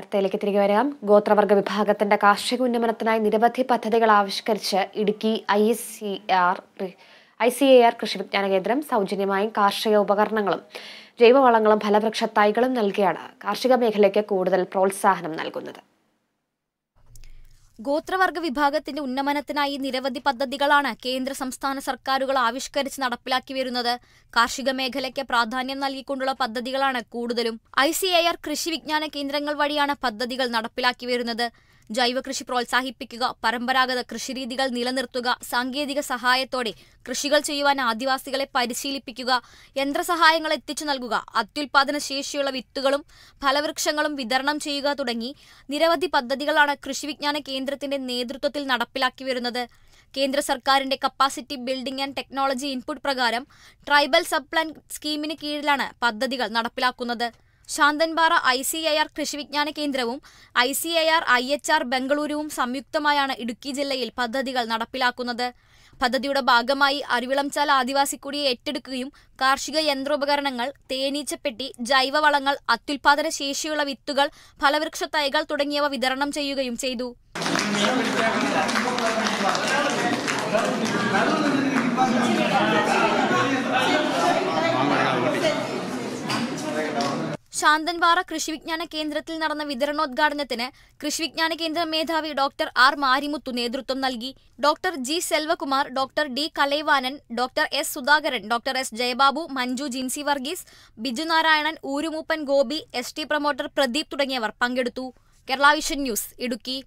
വാർത്തയിലേക്ക് തിരികെ വരാം ഗോത്രവർഗ വിഭാഗത്തിന്റെ കാർഷിക ഉന്നമനത്തിനായി നിരവധി പദ്ധതികൾ ആവിഷ്കരിച്ച് Idukki I S C R I C A R കൃഷി വിജ്ഞാന കേന്ദ്രം സൗജന്യമായും കാർഷിക ഉപകരണങ്ങളും ജൈവവളങ്ങളും ഫലവൃക്ഷ തൈകളും നൽകിയാണ് കാർഷിക മേഖലയ്ക്ക് കൂടുതൽ പ്രോത്സാഹനം നൽകുന്നത് ഗോത്രവർഗ വിഭാഗത്തിന്റെ ഉന്നമനത്തിനായി നിരവധി പദ്ധതികളാണ് കേന്ദ്ര സംസ്ഥാന സർക്കാരുകൾ ആവിഷ്കരിച്ച് നടപ്പിലാക്കി വരുന്നത് കാർഷിക മേഖലയ്ക്ക് പ്രാധാന്യം നൽകിക്കൊണ്ടുള്ള പദ്ധതികളാണ് കൂടുതലും ഐ സി കൃഷി വിജ്ഞാന കേന്ദ്രങ്ങൾ വഴിയാണ് പദ്ധതികൾ നടപ്പിലാക്കി വരുന്നത് ജൈവകൃഷി പ്രോത്സാഹിപ്പിക്കുക പരമ്പരാഗത കൃഷിരീതികൾ നിലനിർത്തുക സാങ്കേതിക സഹായത്തോടെ കൃഷികൾ ചെയ്യുവാൻ ആദിവാസികളെ പരിശീലിപ്പിക്കുക യന്ത്രസഹായങ്ങൾ എത്തിച്ചു നൽകുക അത്യുൽപാദന ശേഷിയുള്ള വിത്തുകളും ഫലവൃക്ഷങ്ങളും വിതരണം ചെയ്യുക തുടങ്ങി നിരവധി പദ്ധതികളാണ് കൃഷി വിജ്ഞാന കേന്ദ്രത്തിന്റെ നേതൃത്വത്തിൽ നടപ്പിലാക്കി വരുന്നത് കേന്ദ്ര സർക്കാരിന്റെ capacity building and technology input പ്രകാരം ട്രൈബൽ സബ് പ്ലാൻ സ്കീമിന് കീഴിലാണ് പദ്ധതികൾ നടപ്പിലാക്കുന്നത് Santhanpara I C I R കൃഷിവിജ്ഞാന കേന്ദ്രവും I C I R I H R ബംഗളൂരുവും സംയുക്തമായാണ് ഇടുക്കി ജില്ലയിൽ പദ്ധതികൾ നടപ്പിലാക്കുന്നത് പദ്ധതിയുടെ ഭാഗമായി അരുവിളംചാൽ ആദിവാസിക്കുടിയെ ഏറ്റെടുക്കുകയും കാർഷിക യന്ത്രോപകരണങ്ങൾ തേനീച്ചപ്പെട്ടി ജൈവവളങ്ങൾ അത്യുൽപാദന ശേഷിയുള്ള വിത്തുകൾ ഫലവൃക്ഷ തൈകൾ തുടങ്ങിയവ വിതരണം ചെയ്യുകയും ചെയ്തു ശാന്തൻപാറ കൃഷിവിജ്ഞാന കേന്ദ്രത്തിൽ നടന്ന വിതരണോദ്ഘാടനത്തിന് കൃഷിവിജ്ഞാന കേന്ദ്ര മേധാവി ഡോക്ടർ ആർ മാരിമുത്തു നേതൃത്വം നൽകി doctor G Selvakumar doctor D Kalaivanan doctor S Sudhakaran doctor S Jayababu Manju Jincy Varghese Bijunarayanan ഊരുമൂപ്പൻ Gopi S T promoter Pradeep തുടങ്ങിയവർ പങ്കെടുത്തു കേരള വിഷൻ ന്യൂസ് ഇടുക്കി